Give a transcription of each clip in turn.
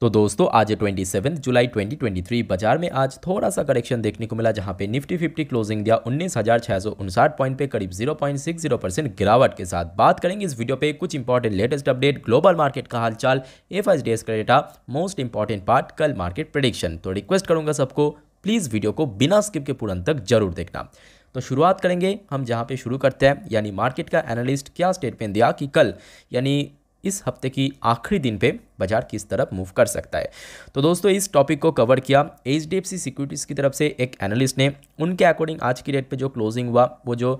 तो दोस्तों आज ट्वेंटी सेवन जुलाई 2023 बाजार में आज थोड़ा सा करेक्शन देखने को मिला जहां पे निफ्टी 50 क्लोजिंग दिया उन्नीस पॉइंट पे करीब 0.60 परसेंट गिरावट के साथ बात करेंगे इस वीडियो पे कुछ important latest update global market का हालचाल एफ एस डेज का डेटा मोस्ट इंपॉर्टेंट पार्ट कल मार्केट प्रडिक्शन तो रिक्वेस्ट करूंगा सबको प्लीज़ वीडियो को बिना स्किप के पूर्ण तक जरूर देखना तो शुरुआत करेंगे हम जहाँ पे शुरू करते हैं यानी मार्केट का एनालिस्ट क्या स्टेटमेंट दिया कि कल यानी इस हफ्ते की आखिरी दिन पे बाजार किस तरफ मूव कर सकता है तो दोस्तों इस टॉपिक को कवर किया H D F C securities की तरफ से एक एनालिस्ट ने उनके अकॉर्डिंग आज की डेट पे जो क्लोजिंग हुआ वो जो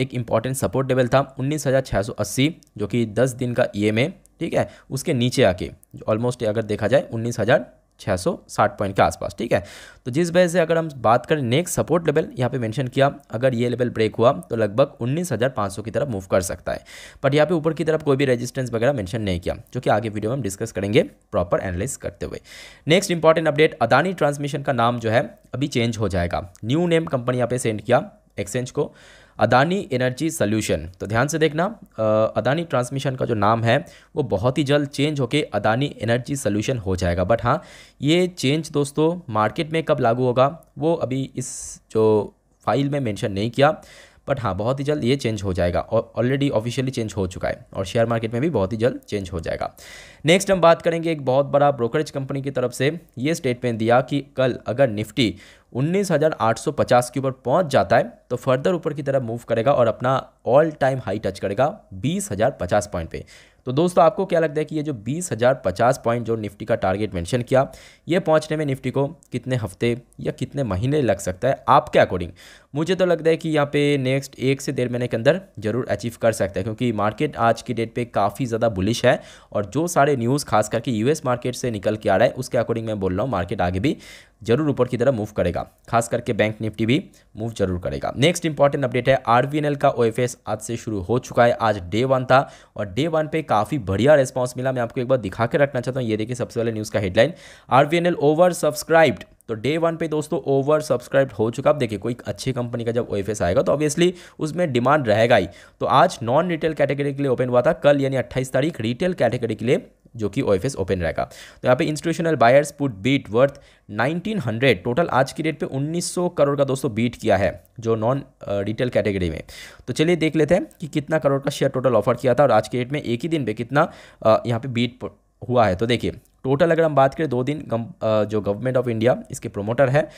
एक इंपॉर्टेंट सपोर्ट लेवल था उन्नीस हज़ार सौ अस्सी जो कि दस दिन का ई e एम ठीक है उसके नीचे आके ऑलमोस्ट अगर देखा जाए उन्नीस हज़ार 660 पॉइंट के आसपास ठीक है तो जिस वजह से अगर हम बात करें नेक्स्ट सपोर्ट लेवल यहाँ पे मेंशन किया अगर ये लेवल ब्रेक हुआ तो लगभग 19,500 की तरफ मूव कर सकता है बट यहाँ पे ऊपर की तरफ कोई भी रेजिस्टेंस वगैरह मेंशन नहीं किया जो कि आगे वीडियो में हम डिस्कस करेंगे प्रॉपर एनालिस करते हुए next important update Adani transmission का नाम जो है अभी चेंज हो जाएगा न्यू नेम कंपनी यहाँ पे सेंड किया एक्सचेंज को अदानी एनर्जी सोल्यूशन तो ध्यान से देखना अदानी ट्रांसमिशन का जो नाम है वो बहुत ही जल्द चेंज होकर अदानी एनर्जी सोल्यूशन हो जाएगा बट हाँ ये चेंज दोस्तों मार्केट में कब लागू होगा वो अभी इस जो फाइल में मेंशन नहीं किया बट हाँ बहुत ही जल्द ये चेंज हो जाएगा और ऑलरेडी ऑफिशियली चेंज हो चुका है और शेयर मार्केट में भी बहुत ही जल्द चेंज हो जाएगा नेक्स्ट हम बात करेंगे एक बहुत बड़ा ब्रोकरेज कंपनी की तरफ से ये स्टेटमेंट दिया कि कल अगर निफ्टी 19,850 के ऊपर पहुंच जाता है तो फर्दर ऊपर की तरफ मूव करेगा और अपना ऑल टाइम हाई टच करेगा 20,050 पॉइंट पे तो दोस्तों आपको क्या लगता है कि ये जो 20,050 पॉइंट जो निफ्टी का टारगेट मेंशन किया ये पहुंचने में निफ्टी को कितने हफ्ते या कितने महीने लग सकता है आपके अकॉर्डिंग मुझे तो लगता है कि यहाँ पे नेक्स्ट एक से डेढ़ महीने के अंदर जरूर अचीव कर सकता है क्योंकि मार्केट आज की डेट पे काफ़ी ज़्यादा बुलिश है और जो सारे न्यूज़ खास करके यूएस मार्केट से निकल के आ रहा है उसके अकॉर्डिंग मैं बोल रहा हूँ मार्केट आगे भी जरूर ऊपर की तरफ मूव करेगा खास करके बैंक निफ्टी भी मूव जरूर करेगा नेक्स्ट इंपॉर्टेंट अपडेट है आर का ओ आज से शुरू हो चुका है आज डे वन था और डे वन पे काफ़ी बढ़िया रिस्पॉन्स मिला मैं आपको एक बार दिखा के रखना चाहता हूँ ये देखिए सबसे पहले न्यूज़ का हेडलाइन आर ओवर सब्सक्राइब्ड तो डे वन पे दोस्तों ओवर सब्सक्राइब हो चुका अब देखिए कोई अच्छी कंपनी का जब ओ आएगा तो ऑब्वियसली उसमें डिमांड रहेगा ही तो आज नॉन रिटेल कैटेगरी के लिए ओपन हुआ था कल यानी 28 तारीख रिटेल कैटेगरी के लिए जो कि ओ ओपन रहेगा तो यहाँ पे institutional buyers put bid worth 1900 total आज की डेट पे 1900 करोड़ का दोस्तों बीट किया है जो नॉन रिटेल कैटेगरी में तो चलिए देख लेते हैं कि कितना करोड़ का शेयर टोटल ऑफर किया था और आज के डेट में एक ही दिन पर कितना यहाँ पे बीट हुआ है तो देखिए टोटल अगर हम बात करें दो दिन जो गवर्नमेंट ऑफ इंडिया इसके प्रोमोटर है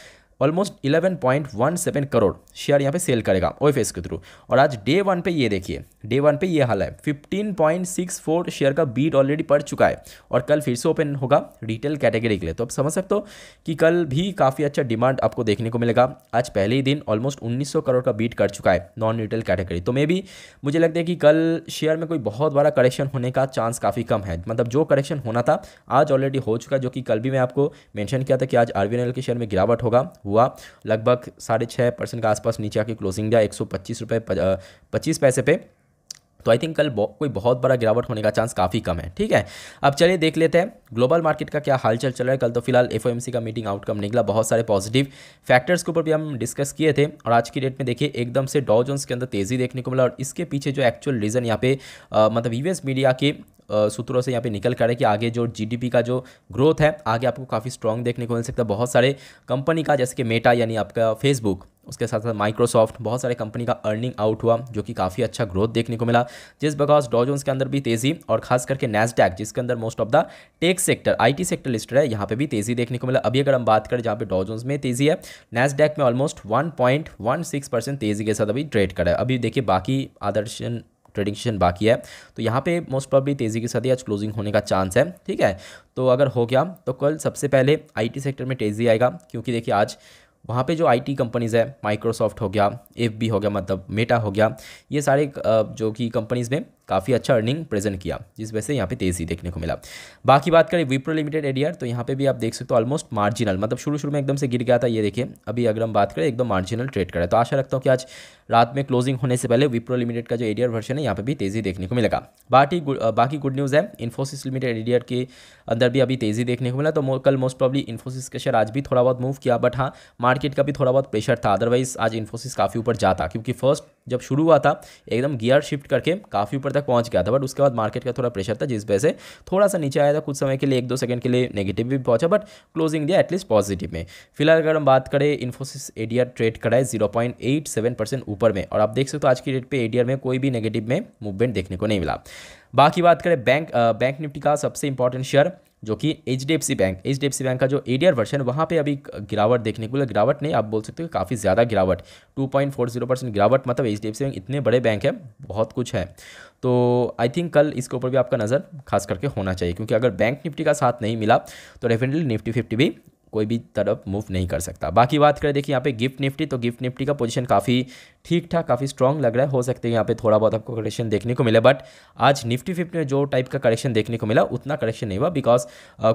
ऑलमोस्ट 11.17 करोड़ शेयर यहाँ पे सेल करेगा ओ के थ्रू और आज डे वन पे ये देखिए डे वन पे ये हाल है 15.64 शेयर का बीट ऑलरेडी पड़ चुका है और कल फिर से ओपन होगा रिटेल कैटेगरी के लिए तो आप समझ सकते हो कि कल भी काफ़ी अच्छा डिमांड आपको देखने को मिलेगा आज पहले ही दिन ऑलमोस्ट 1900 करोड़ का बीट कर चुका है नॉन रिटेल कैटेगरी तो मे भी मुझे लगता है कि कल शेयर में कोई बहुत बड़ा करेक्शन होने का चांस काफ़ी कम है मतलब जो करेक्शन होना था आज ऑलरेडी हो चुका है जो कि कल भी मैं आपको मैंशन किया था कि आज आर के शेयर में गिरावट होगा हुआ लगभग साढ़े छः परसेंट के आसपास नीचे आके क्लोजिंग दिया एक सौ पच्चीस रुपये पच्चीस पैसे पे तो आई थिंक कल कोई बहुत बड़ा गिरावट होने का चांस काफ़ी कम है ठीक है अब चलिए देख लेते हैं ग्लोबल मार्केट का क्या हालचाल चल रहा है कल तो फिलहाल एफ का मीटिंग आउटकम निकला बहुत सारे पॉजिटिव फैक्टर्स के ऊपर भी हम डिस्कस किए थे और आज की डेट में देखिए एकदम से डॉ जोन्स के अंदर तेज़ी देखने को मिला और इसके पीछे जो एक्चुअल रीज़न यहाँ पे आ, मतलब यूएस मीडिया के सूत्रों से यहाँ पे निकल कर है कि आगे जो जीडीपी का जो ग्रोथ है आगे आपको काफ़ी स्ट्रॉन्ग देखने को मिल सकता है बहुत सारे कंपनी का जैसे कि मेटा यानी आपका फेसबुक उसके साथ साथ माइक्रोसॉफ्ट बहुत सारे कंपनी का अर्निंग आउट हुआ जो कि काफ़ी अच्छा ग्रोथ देखने को मिला जिस बिकॉज डॉजोन्स के अंदर भी तेज़ी और खास करके नेसडैक जिसके अंदर most of the tech sector IT sector listed है यहाँ पे भी तेज़ी देखने को मिला अभी अगर हम बात करें जहाँ पे डॉजोन्स में तेज़ी है नेसडैक में ऑलमोस्ट वन तेज़ी के साथ अभी ट्रेड करा है अभी देखिए बाकी आदर्शन सेशन बाकी है तो यहाँ पे मोस्ट प्रॉब्ली तेज़ी के साथ ही आज क्लोजिंग होने का चांस है ठीक है तो अगर हो गया तो कल सबसे पहले आईटी सेक्टर में तेज़ी आएगा क्योंकि देखिए आज वहाँ पे जो आईटी कंपनीज़ है माइक्रोसॉफ्ट हो गया एफ हो गया मतलब मेटा हो गया ये सारे जो कि कंपनीज़ में काफ़ी अच्छा अर्निंग प्रेजेंट किया जिस वजह से यहाँ पे तेज़ी देखने को मिला बाकी बात करें विप्रो लिमिटेड एडियर तो यहाँ पे भी आप देख सकते हो ऑलमोस्ट मार्जिनल मतलब शुरू शुरू में एकदम से गिर गया था ये देखिए अभी अगर हम बात करें एकदम मार्जिनल ट्रेड करें तो आशा रखता हूँ कि आज रात में क्लोजिंग होने से पहले विप्रो लिमिटेड का जो एडियर वर्षन है यहाँ पर भी तेज़ी देखने को मिलेगा बाकी बाकी गुड न्यूज़ है इन्फोसिस लिमिटेड एडियर के अंदर भी अभी तेज़ी देखने को मिला तो कल मोस्ट प्रॉब्ली इन्फोसिस का शेयर आज भी थोड़ा बहुत मूव किया बट हाँ मार्केट का भी थोड़ा बहुत प्रेशर था अदरवाइज आज इन्फोसिस काफ़ी ऊपर जाता क्योंकि फर्स्ट जब शुरू हुआ था एकदम गियर शिफ्ट करके काफ़ी ऊपर तक पहुंच गया था बट उसके बाद मार्केट का थोड़ा प्रेशर था जिस वजह से थोड़ा सा नीचे आया था कुछ समय के लिए एक दो सेकंड के लिए नेगेटिव भी पहुंचा बट क्लोजिंग दिया एटलीस्ट पॉजिटिव में फिलहाल अगर हम बात करें इन्फोसिस एडीआर ट्रेड कराए zero point eight seven percent ऊपर में और आप देख सकते हो आज की डेट पर एडीआर में कोई भी नेगेटिव में मूवमेंट देखने को नहीं मिला बाकी बात करें बैंक बैंक निफ्टी का सबसे इंपॉर्टेंट शेयर जो कि H D F C bank H D F C bank का जो ए डी आर वर्षन वहाँ पर अभी गिरावट देखने को मिला गिरावट नहीं आप बोल सकते हो काफ़ी ज़्यादा गिरावट two point four zero percent गिरावट मतलब H D F C bank इतने बड़े बैंक है बहुत कुछ है तो आई थिंक कल इसके ऊपर भी आपका नज़र खास करके होना चाहिए क्योंकि अगर बैंक निफ्टी का साथ नहीं मिला तो डेफिनेटली निफ्टी फिफ्टी भी कोई भी तरफ मूव नहीं कर सकता बाकी बात करें देखिए यहाँ पे गिफ्ट निफ्टी तो गिफ्ट निफ्टी का पोजीशन काफ़ी ठीक ठाक काफ़ी स्ट्रॉन्ग लग रहा है हो सकते हैं यहाँ पे थोड़ा बहुत आपको करेक्शन देखने को मिले बट आज निफ्टी फिफ्टी में जो टाइप का करेक्शन देखने को मिला उतना करेक्शन नहीं हुआ बिकॉज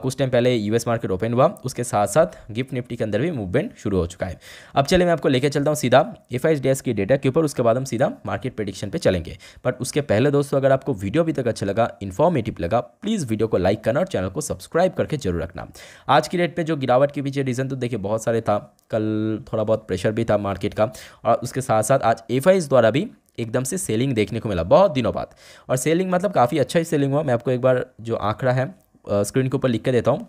कुछ टाइम पहले यूएस मार्केट ओपन हुआ उसके साथ साथ गिफ्ट निफ्टी के अंदर भी मूवमेंट शुरू हो चुका है अब चले मैं आपको लेकर चलता हूँ सीधा एफ आई की डेटा के ऊपर उसके बाद हम सीधा मार्केट प्रडिक्शन पर चलेंगे बट उसके पहले दोस्तों अगर आपको वीडियो अभी तक अच्छा लगा इन्फॉर्मेटिव लगा प्लीज़ वीडियो को लाइक करना और चैनल को सब्सक्राइब करके जरूर रखना आज की डेट पर जो गिरावट के पीछे रीज़न तो देखिए बहुत सारे था कल थोड़ा बहुत प्रेशर भी था मार्केट का और उसके साथ साथ साथ आज एफ द्वारा भी एकदम से सेलिंग देखने को मिला बहुत दिनों बाद और सेलिंग मतलब काफ़ी अच्छा ही सेलिंग हुआ मैं आपको एक बार जो आंकड़ा है स्क्रीन के ऊपर लिख के देता हूँ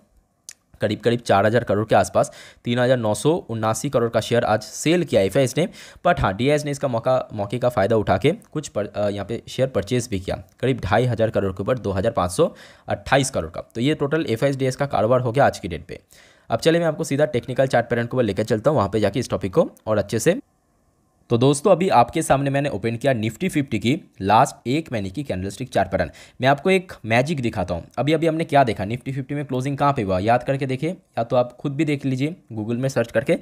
करीब करीब चार हज़ार करोड़ के आसपास तीन हज़ार नौ सौ उन्नासी करोड़ का शेयर आज सेल किया एफ ने बट हाँ डी ने इसका मौका मौके का फ़ायदा उठा के कुछ पर, यहाँ पे शेयर परचेज भी किया करीब ढाई हज़ार करोड़ के ऊपर दो हज़ार पाँच सौ अट्ठाईस करोड़ का तो ये टोटल एफ का कारोबार हो गया आज की डेट पर अब चले मैं आपको सीधा टेक्निकल चार्ट पेरेंट को लेकर चलता हूँ वहाँ पर जाके इस टॉपिक को और अच्छे से तो दोस्तों अभी आपके सामने मैंने ओपन किया निफ्टी फिफ्टी की लास्ट एक महीने की कैंडलस्टिक चार्ट पैटर्न मैं आपको एक मैजिक दिखाता हूँ अभी अभी हमने क्या देखा निफ्टी फिफ्टी में क्लोजिंग कहाँ पे हुआ याद करके देखे या तो आप खुद भी देख लीजिए गूगल में सर्च करके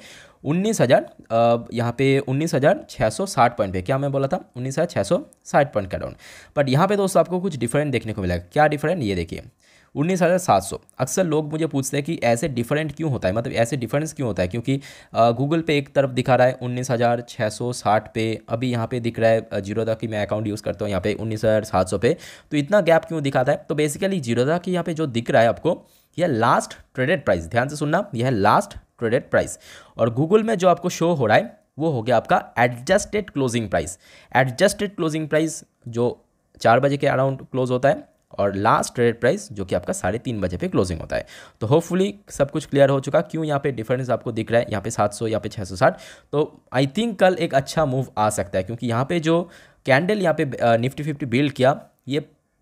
उन्नीस हज़ार यहाँ पे उन्नीस हज़ार छः सौ साठ पॉइंट पे क्या मैं बोला था उन्नीस हज़ार छः सौ साठ पॉइंट का डाउन बट यहाँ पे दोस्तों आपको कुछ डिफरेंट देखने को मिलेगा क्या डिफरेंट ये देखिए उन्नीस हज़ार सात सौ अक्सर लोग मुझे पूछते हैं कि ऐसे डिफरेंट क्यों होता है मतलब ऐसे डिफरेंस क्यों होता है क्योंकि गूगल पे एक तरफ दिखा रहा है उन्नीस हज़ार छः सौ साठ पे अभी यहाँ पे दिख रहा है जीरोदा की मैं अकाउंट यूज़ करता हूँ यहाँ पे उन्नीस हज़ार सात सौ पे तो इतना गैप क्यों दिखाता है तो बेसिकली जीरोदा की यहाँ पे जो दिख रहा है आपको यह लास्ट ट्रेडेड प्राइस ध्यान से सुनना यह लास्ट ट्रेडेड प्राइस और गूगल में जो आपको शो हो रहा है वो हो गया आपका adjusted closing price adjusted closing price जो चार बजे के अराउंड क्लोज होता है और लास्ट ट्रेड प्राइस जो कि आपका साढ़े तीन बजे पे क्लोजिंग होता है तो होपफुली सब कुछ क्लियर हो चुका क्यों यहाँ पे डिफरेंस आपको दिख रहा है यहाँ पे 700 यहाँ पे 660 तो आई थिंक कल एक अच्छा मूव आ सकता है क्योंकि यहाँ पे जो कैंडल यहाँ पे निफ्टी फिफ्टी बिल्ड किया ये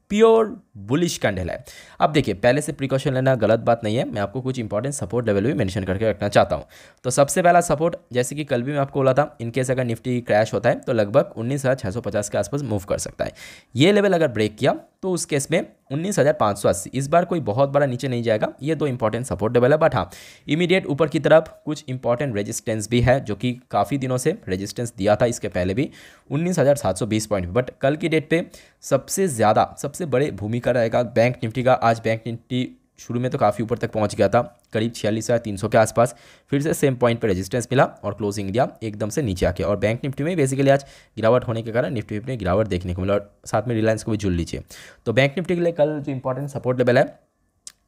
प्योर बुलिश कैंडल है अब देखिए पहले से प्रिकॉशन लेना गलत बात नहीं है मैं आपको कुछ इंपॉर्टेंट सपोर्ट लेवल भी मेंशन करके रखना चाहता हूँ तो सबसे पहला सपोर्ट जैसे कि कल भी मैं आपको बोला था इनकेस अगर निफ्टी क्रैश होता है तो लगभग उन्नीस के आसपास मूव कर सकता है ये लेवल अगर ब्रेक किया तो उस केस में उन्नीस हज़ार पाँच सौ अस्सी इस बार कोई बहुत बड़ा नीचे नहीं जाएगा ये दो इंपॉर्टेंट सपोर्ट लेवल है बट हाँ इमीडिएट ऊपर की तरफ कुछ इंपॉर्टेंट रेजिस्टेंस भी है जो कि काफ़ी दिनों से रेजिस्टेंस दिया था इसके पहले भी उन्नीस हज़ार सात सौ बीस पॉइंट बट कल की डेट पे सबसे ज़्यादा सबसे बड़े भूमि का रहेगा बैंक निफ्टी का आज बैंक निफ्टी शुरू में तो काफ़ी ऊपर तक पहुंच गया था करीब छियालीस हज़ार तीन सौ के आसपास फिर से सेम पॉइंट पर रेजिस्टेंस मिला और क्लोजिंग दिया एकदम से नीचे आके और बैंक निफ्टी में बेसिकली आज गिरावट होने के कारण निफ्टी में गिरावट देखने को मिला और साथ में रिलायंस को भी जुड़ लीजिए तो बैंक निफ्टी के लिए कल जो इंपॉर्टेंट सपोर्ट लेवल है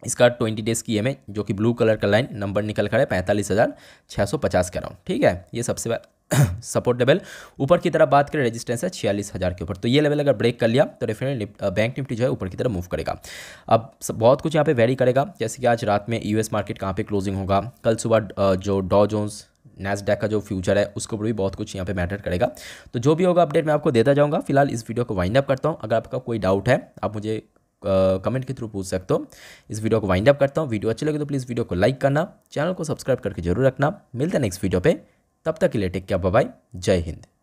इसका ट्वेंटी डेज की एम जो कि ब्लू कलर का लाइन नंबर निकल कर है पैंतालीस हज़ार छः सौ पचास कराउंड ठीक है ये सबसे सपोर्ट लेवल ऊपर की तरफ बात करें रेजिस्टेंस है छियालीस हज़ार के ऊपर तो ये लेवल अगर ब्रेक कर लिया तो डेफिनेटली बैंक निफ्टी जो है ऊपर की तरफ मूव करेगा अब बहुत कुछ यहाँ पे वेरी करेगा जैसे कि आज रात में यूएस मार्केट कहाँ पे क्लोजिंग होगा कल सुबह जो डॉ जोन्स नैसडैक का जो फ्यूचर है उसके ऊपर भी बहुत कुछ यहाँ पे मैटर करेगा तो जो भी होगा अपडेट मैं आपको देता जाऊँगा फिलहाल इस वीडियो को वाइंड अप करता हूँ अगर आपका कोई डाउट है आप मुझे कमेंट के थ्रू पूछ सकते हो इस वीडियो को वाइंड अप करता हूँ वीडियो अच्छी लगे तो प्लीज़ वीडियो को लाइक करना चैनल को सब्सक्राइब करके जरूर रखना मिलता है नेक्स्ट वीडियो पर तब तक के लिए टेक क्या बाय जय हिंद